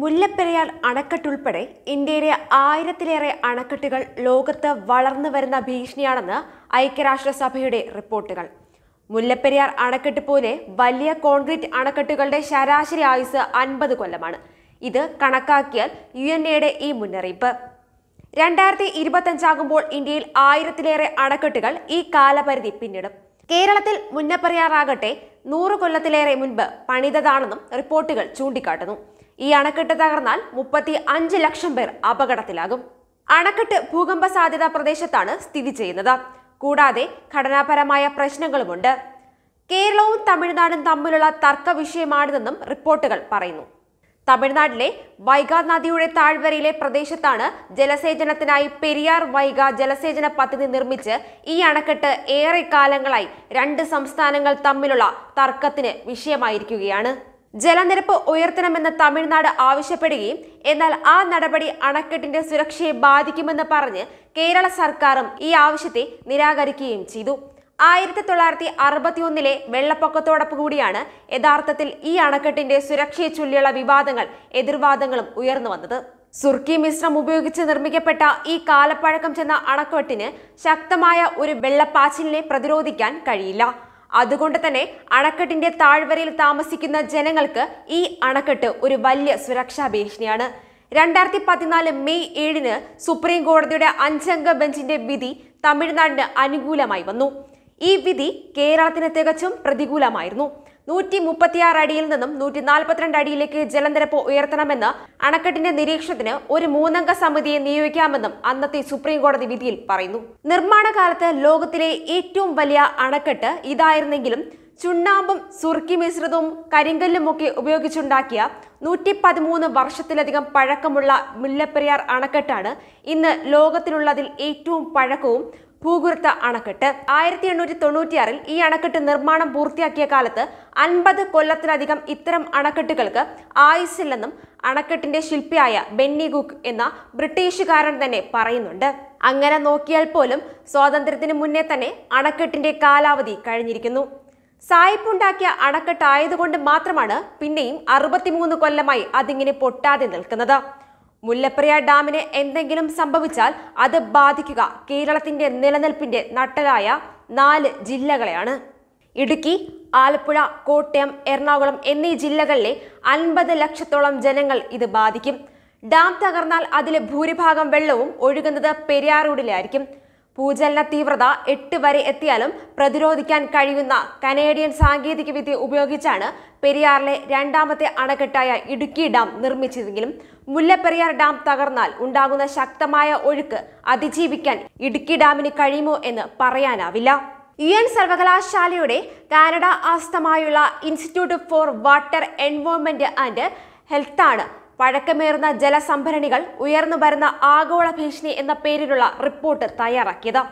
മുല്ലപ്പെരിയാർ അണക്കെട്ടുൾപ്പെടെ ഇന്ത്യയിലെ ആയിരത്തിലേറെ അണക്കെട്ടുകൾ ലോകത്ത് വളർന്നു വരുന്ന ഭീഷണിയാണെന്ന് ഐക്യരാഷ്ട്രസഭയുടെ റിപ്പോർട്ടുകൾ മുല്ലപ്പെരിയാർ അണക്കെട്ട് പോലെ വലിയ കോൺക്രീറ്റ് അണക്കെട്ടുകളുടെ ശരാശരി ആയുസ് അൻപത് കൊല്ലമാണ് ഇത് കണക്കാക്കിയാൽ യു എൻ എയുടെ ഈ മുന്നറിയിപ്പ് രണ്ടായിരത്തി ഇരുപത്തഞ്ചാകുമ്പോൾ ഇന്ത്യയിൽ ആയിരത്തിലേറെ അണക്കെട്ടുകൾ ഈ കാലപരിധി പിന്നിടും കേരളത്തിൽ മുല്ലപ്പെരിയാറാകട്ടെ നൂറ് കൊല്ലത്തിലേറെ മുൻപ് പണിതതാണെന്നും റിപ്പോർട്ടുകൾ ചൂണ്ടിക്കാട്ടുന്നു ഈ അണക്കെട്ട് തകർന്നാൽ മുപ്പത്തി അഞ്ച് ലക്ഷം പേർ അപകടത്തിലാകും അണക്കെട്ട് ഭൂകമ്പ സാധ്യത പ്രദേശത്താണ് സ്ഥിതി ചെയ്യുന്നത് കൂടാതെ ഘടനാപരമായ പ്രശ്നങ്ങളുമുണ്ട് കേരളവും തമിഴ്നാടും തമ്മിലുള്ള തർക്ക വിഷയമാണിതെന്നും റിപ്പോർട്ടുകൾ പറയുന്നു തമിഴ്നാട്ടിലെ വൈഗാ നദിയുടെ താഴ്വരയിലെ പ്രദേശത്താണ് ജലസേചനത്തിനായി പെരിയാർ വൈഗ ജലസേചന പദ്ധതി നിർമ്മിച്ച് ഈ അണക്കെട്ട് ഏറെ കാലങ്ങളായി രണ്ട് സംസ്ഥാനങ്ങൾ തമ്മിലുള്ള തർക്കത്തിന് വിഷയമായിരിക്കുകയാണ് ജലനിരപ്പ് ഉയർത്തണമെന്ന് തമിഴ്നാട് ആവശ്യപ്പെടുകയും എന്നാൽ ആ നടപടി അണക്കെട്ടിന്റെ സുരക്ഷയെ ബാധിക്കുമെന്ന് പറഞ്ഞ് കേരള സർക്കാരും ഈ ആവശ്യത്തെ നിരാകരിക്കുകയും ചെയ്തു ആയിരത്തി തൊള്ളായിരത്തി ഒന്നിലെ വെള്ളപ്പൊക്കത്തോടൊപ്പം കൂടിയാണ് യഥാർത്ഥത്തിൽ ഈ അണക്കെട്ടിന്റെ സുരക്ഷയെ ചൊല്ലിയുള്ള വിവാദങ്ങൾ എതിർവാദങ്ങളും ഉയർന്നു വന്നത് സുർക്കി മിശ്രം ഉപയോഗിച്ച് നിർമ്മിക്കപ്പെട്ട ഈ കാലപ്പഴക്കം ചെന്ന അണക്കെട്ടിന് ശക്തമായ ഒരു വെള്ളപ്പാച്ചിലിനെ പ്രതിരോധിക്കാൻ കഴിയില്ല അതുകൊണ്ട് തന്നെ അണക്കെട്ടിന്റെ താഴ്വരയിൽ താമസിക്കുന്ന ജനങ്ങൾക്ക് ഈ അണക്കെട്ട് ഒരു വലിയ സുരക്ഷാ ഭീഷണിയാണ് രണ്ടായിരത്തി പതിനാല് മെയ് ഏഴിന് സുപ്രീം കോടതിയുടെ അഞ്ചംഗ ബെഞ്ചിന്റെ വിധി തമിഴ്നാടിന് അനുകൂലമായി വന്നു ഈ വിധി കേരളത്തിന് തികച്ചും പ്രതികൂലമായിരുന്നു നൂറ്റി മുപ്പത്തിയാറ് അടിയിൽ നിന്നും നൂറ്റി നാൽപ്പത്തിരണ്ട് അടിയിലേക്ക് ജലനിരപ്പ് ഉയർത്തണമെന്ന് അണക്കെട്ടിന്റെ നിരീക്ഷണത്തിന് ഒരു മൂന്നംഗ സമിതിയെ നിയോഗിക്കാമെന്നും അന്നത്തെ സുപ്രീം കോടതി വിധിയിൽ പറയുന്നു നിർമ്മാണ കാലത്ത് ലോകത്തിലെ ഏറ്റവും വലിയ അണക്കെട്ട് ഇതായിരുന്നെങ്കിലും ചുണ്ണാമ്പും സുർക്കി മിശ്രിതവും കരിങ്കല്ലുമൊക്കെ ഉപയോഗിച്ചുണ്ടാക്കിയ നൂറ്റി പതിമൂന്ന് വർഷത്തിലധികം പഴക്കമുള്ള മുല്ലപ്പെരിയാർ അണക്കെട്ടാണ് ഇന്ന് ലോകത്തിലുള്ളതിൽ ഏറ്റവും പഴക്കവും പൂകുരുത്ത അണക്കെട്ട് ആയിരത്തി എണ്ണൂറ്റി തൊണ്ണൂറ്റിയാറിൽ ഈ അണക്കെട്ട് നിർമ്മാണം പൂർത്തിയാക്കിയ കാലത്ത് അൻപത് കൊല്ലത്തിലധികം ഇത്തരം അണക്കെട്ടുകൾക്ക് ആയുസ്സില്ലെന്നും അണക്കെട്ടിന്റെ ശില്പിയായ ബെന്നി ഗുക്ക് എന്ന ബ്രിട്ടീഷുകാരൻ തന്നെ പറയുന്നുണ്ട് അങ്ങനെ നോക്കിയാൽ പോലും സ്വാതന്ത്ര്യത്തിന് മുന്നേ തന്നെ അണക്കെട്ടിന്റെ കാലാവധി കഴിഞ്ഞിരിക്കുന്നു സായിപ്പുണ്ടാക്കിയ അണക്കെട്ടായതുകൊണ്ട് മാത്രമാണ് പിന്നെയും അറുപത്തിമൂന്ന് കൊല്ലമായി അതിങ്ങനെ പൊട്ടാതെ നിൽക്കുന്നത് മുല്ലപ്പെരിയാർ ഡാമിന് എന്തെങ്കിലും സംഭവിച്ചാൽ അത് ബാധിക്കുക കേരളത്തിന്റെ നിലനിൽപ്പിന്റെ നട്ടലായ നാല് ജില്ലകളെയാണ് ഇടുക്കി ആലപ്പുഴ കോട്ടയം എറണാകുളം എന്നീ ജില്ലകളിലെ അൻപത് ലക്ഷത്തോളം ജനങ്ങൾ ഇത് ബാധിക്കും ഡാം തകർന്നാൽ അതിലെ ഭൂരിഭാഗം വെള്ളവും ഒഴുകുന്നത് പെരിയാർ ഭൂചലന തീവ്രത എട്ട് വരെ എത്തിയാലും പ്രതിരോധിക്കാൻ കഴിയുന്ന കനേഡിയൻ സാങ്കേതികവിദ്യ ഉപയോഗിച്ചാണ് പെരിയാറിലെ രണ്ടാമത്തെ അണക്കെട്ടായ ഇടുക്കി ഡാം നിർമ്മിച്ചതെങ്കിലും മുല്ലപ്പെരിയാർ ഡാം തകർന്നാൽ ഉണ്ടാകുന്ന ശക്തമായ ഒഴുക്ക് അതിജീവിക്കാൻ ഇടുക്കി ഡാമിന് കഴിയുമോ എന്ന് പറയാനാവില്ല യു എൻ സർവകലാശാലയുടെ കാനഡ ആസ്ഥമായുള്ള institute for water environment and ഹെൽത്താണ് പഴക്കമേറുന്ന ജലസംഭരണികൾ ഉയർന്നു വരുന്ന ആഗോള ഭീഷണി എന്ന പേരിലുള്ള റിപ്പോർട്ട് തയ്യാറാക്കിയത്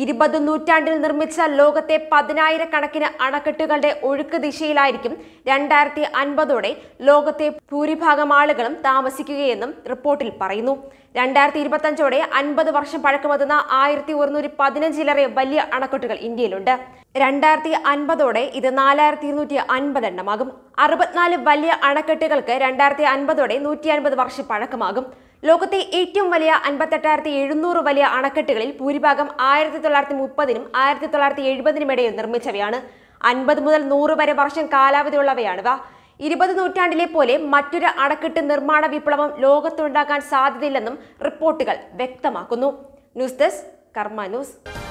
ഇരുപത് നൂറ്റാണ്ടിൽ നിർമ്മിച്ച ലോകത്തെ പതിനായിരക്കണക്കിന് അണക്കെട്ടുകളുടെ ഒഴുക്ക് ദിശയിലായിരിക്കും രണ്ടായിരത്തി അൻപതോടെ ലോകത്തെ ഭൂരിഭാഗം ആളുകളും താമസിക്കുകയെന്നും റിപ്പോർട്ടിൽ പറയുന്നു രണ്ടായിരത്തി ഇരുപത്തഞ്ചോടെ അൻപത് വർഷം പഴക്കമെത്തുന്ന ആയിരത്തി ഒരുന്നൂറ്റി പതിനഞ്ചിലേറെ വലിയ അണക്കെട്ടുകൾ ഇന്ത്യയിലുണ്ട് രണ്ടായിരത്തി അൻപതോടെ ഇത് നാലായിരത്തി ഇരുന്നൂറ്റി അൻപത് എണ്ണമാകും അറുപത്തിനാല് വലിയ അണക്കെട്ടുകൾക്ക് രണ്ടായിരത്തി അൻപതോടെ നൂറ്റി അൻപത് വർഷം പഴക്കമാകും ലോകത്തെ ഏറ്റവും വലിയ അൻപത്തെട്ടായിരത്തി എഴുന്നൂറ് വലിയ അണക്കെട്ടുകളിൽ ഭൂരിഭാഗം ആയിരത്തി തൊള്ളായിരത്തി മുപ്പതിനും ആയിരത്തി തൊള്ളായിരത്തി എഴുപതിനും ഇടയിൽ നിർമ്മിച്ചവയാണ് അൻപത് മുതൽ നൂറ് വരെ വർഷം കാലാവധിയുള്ളവയാണിവ ഇരുപത് നൂറ്റാണ്ടിലെ പോലെ മറ്റൊരു അണക്കെട്ട് നിർമ്മാണ വിപ്ലവം ലോകത്തുണ്ടാക്കാൻ സാധ്യതയില്ലെന്നും റിപ്പോർട്ടുകൾ വ്യക്തമാക്കുന്നു ന്യൂസ് ഡെസ്ക് കർമ്മ ന്യൂസ്